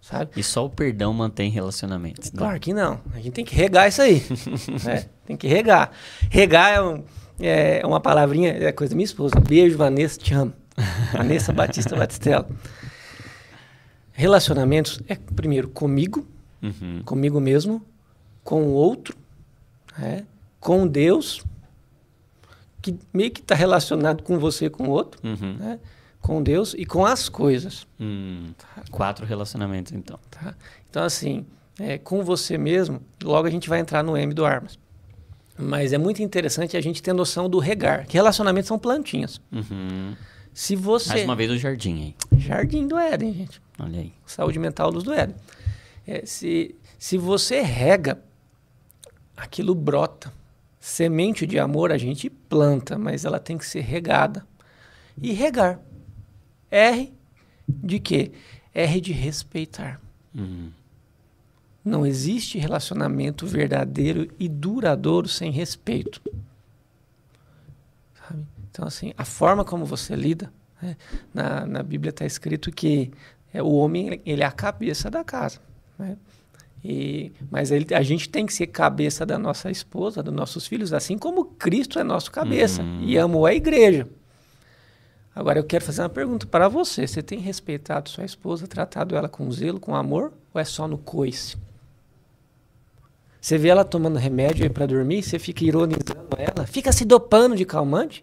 sabe? E só o perdão mantém relacionamentos. Né? Claro que não. A gente tem que regar isso aí. né? Tem que regar. Regar é, um, é, uma palavrinha, é coisa da minha esposa. Beijo, Vanessa, te amo. Vanessa Batista Batistella. Relacionamentos é, primeiro, comigo, uhum. comigo mesmo, com o outro, né? com Deus, que meio que está relacionado com você com o outro, uhum. né? com Deus e com as coisas. Hum, tá. Quatro relacionamentos, então. Tá. Então, assim, é, com você mesmo, logo a gente vai entrar no M do Armas. Mas é muito interessante a gente ter noção do regar, que relacionamentos são plantinhas. Uhum. Se você... Mais uma vez o jardim, hein? Jardim do Éden, gente. Olha aí. Saúde mental, dos do Éden. É, se, se você rega, aquilo brota. Semente de amor a gente planta, mas ela tem que ser regada. E regar. R de quê? R de respeitar. Uhum. Não existe relacionamento verdadeiro e duradouro sem respeito. Sabe? Então, assim, a forma como você lida, né? na, na Bíblia está escrito que é, o homem ele é a cabeça da casa. Né? E, mas ele, a gente tem que ser cabeça da nossa esposa, dos nossos filhos, assim como Cristo é nosso cabeça uhum. e amou a igreja. Agora eu quero fazer uma pergunta para você. Você tem respeitado sua esposa, tratado ela com zelo, com amor, ou é só no coice? Você vê ela tomando remédio para dormir, você fica ironizando ela, fica se dopando de calmante?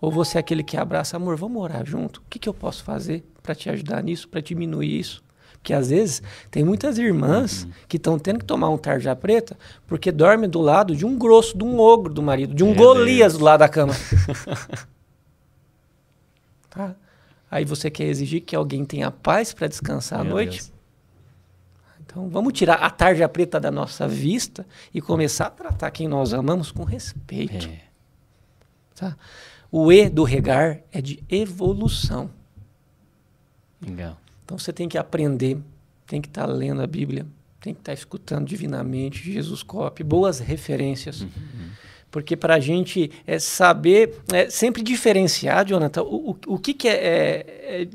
Ou você é aquele que abraça, amor, vamos morar junto? O que, que eu posso fazer para te ajudar nisso, para diminuir isso? Porque às vezes tem muitas irmãs uhum. que estão tendo que tomar um tarja preta porque dorme do lado de um grosso, de um ogro do marido, de um é Golias Deus. do lado da cama. Tá? Aí você quer exigir que alguém tenha paz para descansar Meu à noite? Deus. Então vamos tirar a tarja preta da nossa vista e começar a tratar quem nós amamos com respeito. É. Tá? O E do regar é de evolução. Legal. Então você tem que aprender, tem que estar tá lendo a Bíblia, tem que estar tá escutando divinamente Jesus Cop, boas referências. Uhum. Porque para a gente é, saber, é, sempre diferenciar, Jonathan, o, o, o que, que é, é, é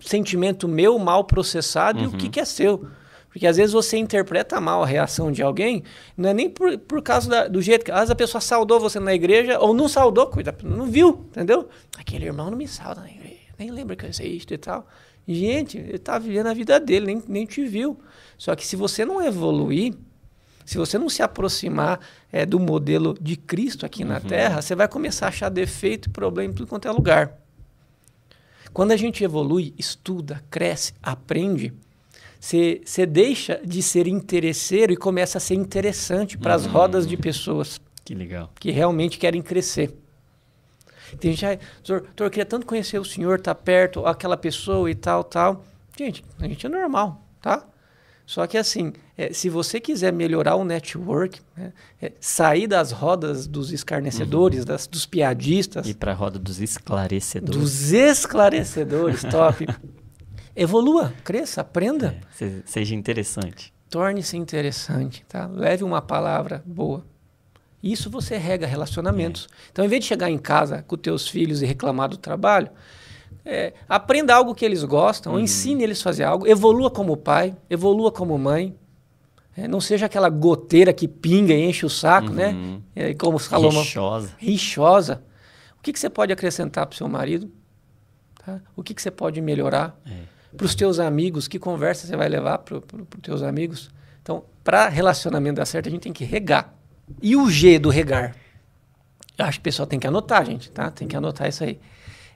sentimento meu mal processado uhum. e o que, uhum. que é seu. Porque às vezes você interpreta mal a reação de alguém, não é nem por, por causa da, do jeito que. Às vezes a pessoa saudou você na igreja ou não saudou, cuidado não viu, entendeu? Aquele irmão não me salda na igreja, nem lembra que eu isso e tal. Gente, ele tá vivendo a vida dele, nem, nem te viu. Só que se você não evoluir, se você não se aproximar é, do modelo de Cristo aqui na uhum. Terra, você vai começar a achar defeito, e problema em tudo quanto é lugar. Quando a gente evolui, estuda, cresce, aprende, você deixa de ser interesseiro e começa a ser interessante para as uhum. rodas de pessoas. Que legal. Que realmente querem crescer. Tem gente, doutor, eu queria tanto conhecer o senhor, tá perto, aquela pessoa e tal, tal. Gente, a gente é normal, tá? Só que assim, é, se você quiser melhorar o network, né, é, sair das rodas dos escarnecedores, uhum. das, dos piadistas. E para a roda dos esclarecedores. Dos esclarecedores, top. Evolua, cresça, aprenda. É, seja interessante. Torne-se interessante, tá? Leve uma palavra boa. Isso você rega relacionamentos. É. Então, em vez de chegar em casa com teus filhos e reclamar do trabalho, é, aprenda algo que eles gostam, uhum. ensine eles a fazer algo, evolua como pai, evolua como mãe. É, não seja aquela goteira que pinga e enche o saco, né? uhum. né? É, como Salomão. Rixosa. Rixosa. O que, que você pode acrescentar para o seu marido? Tá? O que, que você pode melhorar? É. Para os teus amigos, que conversa você vai levar para os teus amigos? Então, para relacionamento dar certo, a gente tem que regar. E o G do regar? Eu acho que o pessoal tem que anotar, gente, tá? Tem que anotar isso aí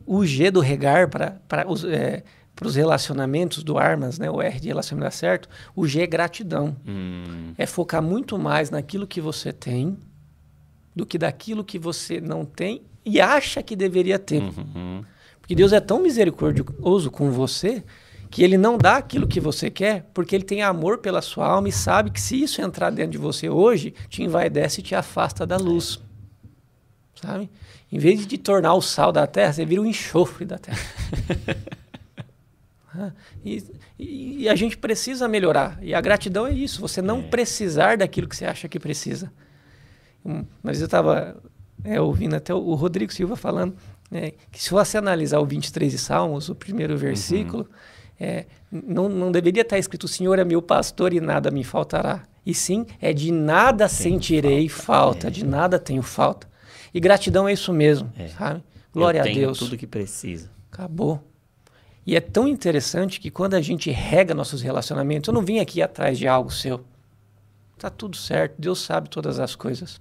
o G do regar para os, é, os relacionamentos do Armas, né? o R de relacionamento certo, o G é gratidão. Hum. É focar muito mais naquilo que você tem do que daquilo que você não tem e acha que deveria ter. Uhum. Porque Deus é tão misericordioso com você que ele não dá aquilo que você quer, porque ele tem amor pela sua alma e sabe que se isso entrar dentro de você hoje, te envaidece e te afasta da luz sabe? Em vez de tornar o sal da terra, você vira o enxofre da terra. Né? e, e, a gente precisa melhorar. E a gratidão é isso, você não é. precisar daquilo que você acha que precisa. Mas eu estava é, ouvindo até o Rodrigo Silva falando né, que se você analisar o 23 de Salmos, o primeiro uhum. versículo, uhum. é, não, não deveria estar escrito: O Senhor é meu pastor e nada me faltará. E sim, é de nada sentirei falta, falta é. de nada tenho falta. E gratidão é isso mesmo, é. sabe? Glória a Deus. tudo que precisa. Acabou. E é tão interessante que quando a gente rega nossos relacionamentos, eu não vim aqui atrás de algo seu. Tá tudo certo, Deus sabe todas as coisas.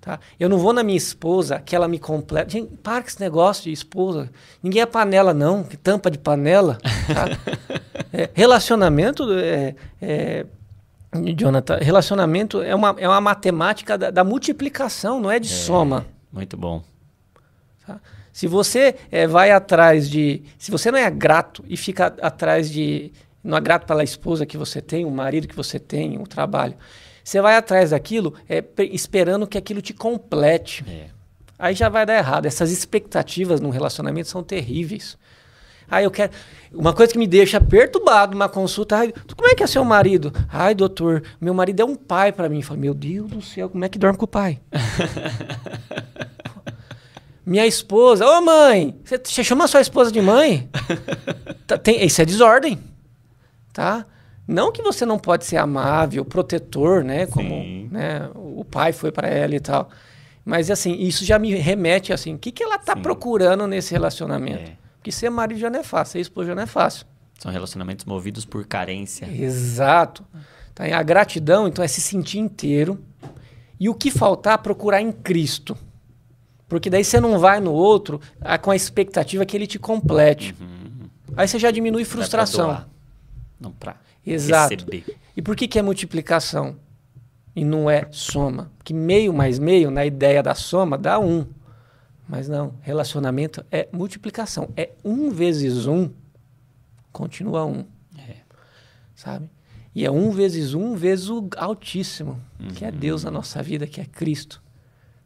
Tá? Eu não vou na minha esposa que ela me completa. Gente, para com esse negócio de esposa. Ninguém é panela, não, que tampa de panela. Tá? é, relacionamento é, é Jonathan, relacionamento é uma, é uma matemática da, da multiplicação, não é de é, soma. Muito bom. Tá? Se você é, vai atrás de. Se você não é grato e fica atrás de. Não é grato pela esposa que você tem, o marido que você tem, o trabalho. Você vai atrás daquilo é, esperando que aquilo te complete. É. Aí já vai dar errado. Essas expectativas num relacionamento são terríveis. Aí ah, eu quero. Uma coisa que me deixa perturbado, uma consulta. Ai, como é que é seu marido? Ai, doutor, meu marido é um pai para mim. falo, meu Deus do céu, como é que dorme com o pai? Minha esposa, ô oh, mãe, você chama sua esposa de mãe? tá, tem, isso é desordem, tá? Não que você não pode ser amável, protetor, né? Como né, o pai foi para ela e tal. Mas assim, isso já me remete assim, o que, que ela tá Sim. procurando nesse relacionamento? É. Porque ser marido já não é fácil, ser esposa já não é fácil. São relacionamentos movidos por carência. Exato. Tá, a gratidão, então, é se sentir inteiro. E o que faltar, é procurar em Cristo. Porque daí você não vai no outro ah, com a expectativa que ele te complete. Uhum. Aí você já diminui frustração. Pra não para Exato. Receber. E por que, que é multiplicação? E não é soma. Que meio mais meio, na ideia da soma, dá um. Mas não, relacionamento é multiplicação. É um vezes um, continua um. É. Sabe? E é um vezes um vezes o Altíssimo, uhum. que é uhum. Deus na nossa vida, que é Cristo.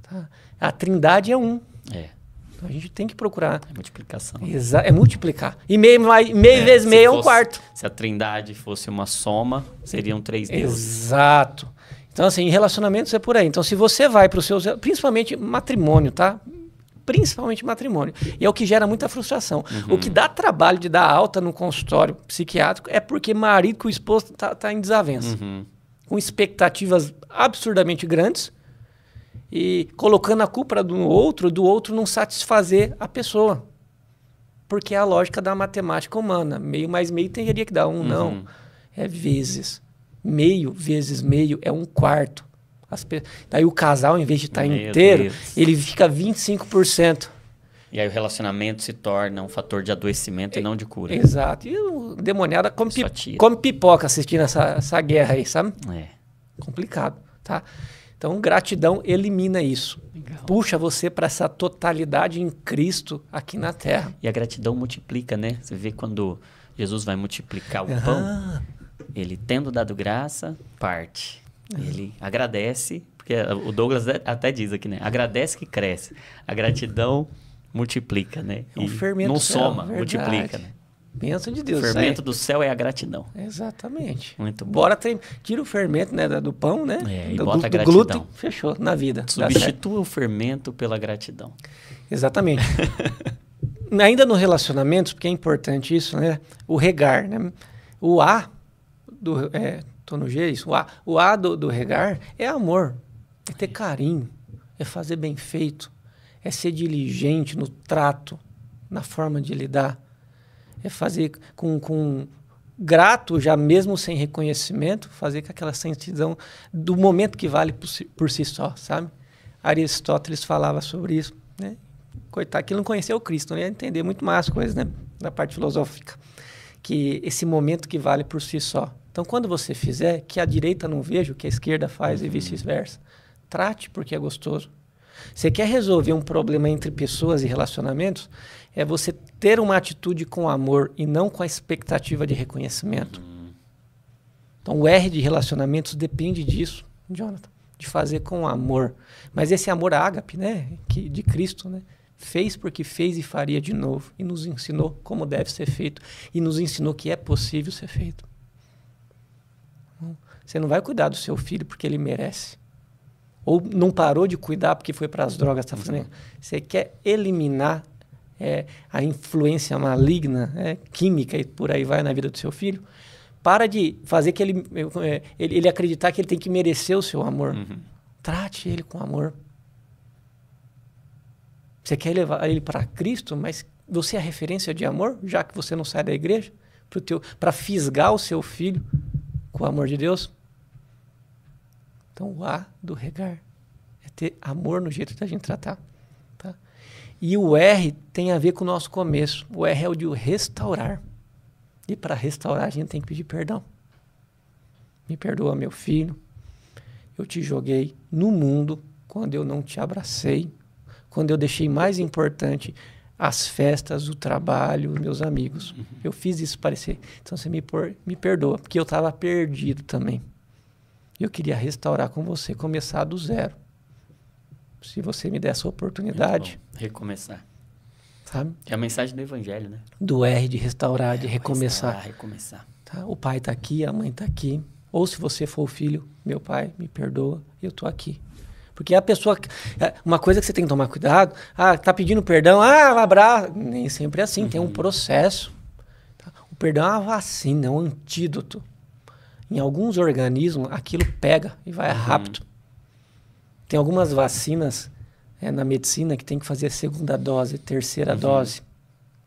Tá? A trindade é um. É. Então a gente tem que procurar. É multiplicação. Exa é multiplicar. E meio, meio é, vezes meio fosse, é um quarto. Se a trindade fosse uma soma, seriam três deuses. Exato. Então, assim, em relacionamentos é por aí. Então, se você vai para os seus. Principalmente matrimônio, tá? principalmente matrimônio. E é o que gera muita frustração. Uhum. O que dá trabalho de dar alta no consultório psiquiátrico é porque marido com esposa está tá em desavença. Uhum. Com expectativas absurdamente grandes e colocando a culpa do outro, do outro não satisfazer a pessoa. Porque é a lógica da matemática humana. Meio mais meio teria que dar um, uhum. não. É vezes. Meio vezes meio é um quarto. As Daí o casal, em vez de estar tá inteiro, Deus. ele fica 25%. E aí o relacionamento se torna um fator de adoecimento é, e não de cura. Exato. E o demoniado come, pi... come pipoca assistindo essa, essa guerra aí, sabe? É. Complicado, tá? Então, gratidão elimina isso. Legal. Puxa você para essa totalidade em Cristo aqui na Terra. E a gratidão multiplica, né? Você vê quando Jesus vai multiplicar o uhum. pão, ele tendo dado graça, parte. É. Ele agradece, porque o Douglas é- até diz aqui, né? Agradece que cresce. A gratidão multiplica, né? É um fermento não soma, céu, multiplica, né? Bênção de Deus. O fermento do céu é a gratidão. Exatamente. Muito bom. Bora tem, tira o fermento né, do pão, né? É, e do, bota do, a gratidão. glúten, fechou, na vida. Substitua o fermento pela gratidão. Exatamente. Ainda no relacionamentos, porque é importante isso, né? O regar, né? O A do, é, Tô no é O A, o a do, do regar é amor, é ter carinho, é fazer bem feito, é ser diligente no trato, na forma de lidar, é fazer com, com grato, já mesmo sem reconhecimento, fazer com aquela sentidão do momento que vale por si, por si só, sabe? Aristóteles falava sobre isso, né? Coitado, que não conheceu o Cristo, não né? ia entender muito mais coisas, né? Da parte filosófica. Que esse momento que vale por si só. Então, quando você fizer, que a direita não veja o que a esquerda faz uhum. e vice-versa. Trate porque é gostoso. Você quer resolver um problema entre pessoas e relacionamentos? É você ter uma atitude com amor e não com a expectativa de reconhecimento. Uhum. Então, o R de relacionamentos depende disso, Jonathan, de fazer com amor. Mas esse amor ágape, né, que de Cristo, né, fez porque fez e faria de novo e nos ensinou como deve ser feito e nos ensinou que é possível ser feito. Você não vai cuidar do seu filho porque ele merece. Ou não parou de cuidar porque foi para as drogas, tá fazendo. Uhum. Você quer eliminar é, a influência maligna, é, química e por aí vai na vida do seu filho. Para de fazer que ele, é, é, ele, ele, acreditar que ele tem que merecer o seu amor. Uhum. Trate ele com amor. Você quer levar ele para Cristo, mas você é a referência de amor, já que você não sai da igreja, para fisgar o seu filho com o amor de Deus? Então, o A do regar é ter amor no jeito da gente tratar. Tá? E o R tem a ver com o nosso começo. O R é o de restaurar. E para restaurar, a gente tem que pedir perdão. Me perdoa, meu filho. Eu te joguei no mundo quando eu não te abracei, quando eu deixei mais importante as festas, o trabalho, os meus amigos. Uhum. Eu fiz isso parecer. Então você me, por, me perdoa, porque eu estava perdido também eu queria restaurar com você, começar do zero. Se você me der essa oportunidade. É recomeçar. Sabe? É a mensagem do Evangelho, né? Do R, de restaurar, é, de recomeçar. recomeçar. Tá? O pai está aqui, a mãe está aqui. Ou se você for o filho, meu pai, me perdoa, eu estou aqui. Porque a pessoa. É, uma coisa que você tem que tomar cuidado, ah, tá pedindo perdão, ah, abraço. Nem sempre é assim, uhum. tem um uhum. processo. Tá? O perdão é uma vacina, é um antídoto. Em alguns organismos, aquilo pega e vai uhum. rápido. Tem algumas vacinas é, na medicina que tem que fazer segunda dose, terceira uhum. dose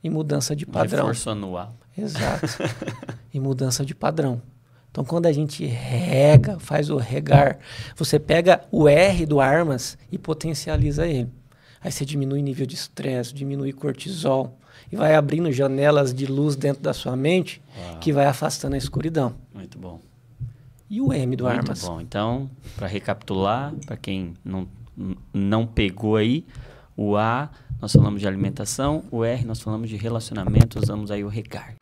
e mudança de padrão. Reforço anual. Exato. e mudança de padrão. Então, quando a gente rega, faz o regar, você pega o R do armas e potencializa ele. Aí você diminui nível de estresse, diminui cortisol e vai abrindo janelas de luz dentro da sua mente Uau. que vai afastando a escuridão. Muito bom. E o M do Muito Armas. Muito bom. Então, para recapitular, para quem não, não pegou aí, o A nós falamos de alimentação, o R nós falamos de relacionamento, usamos aí o recar.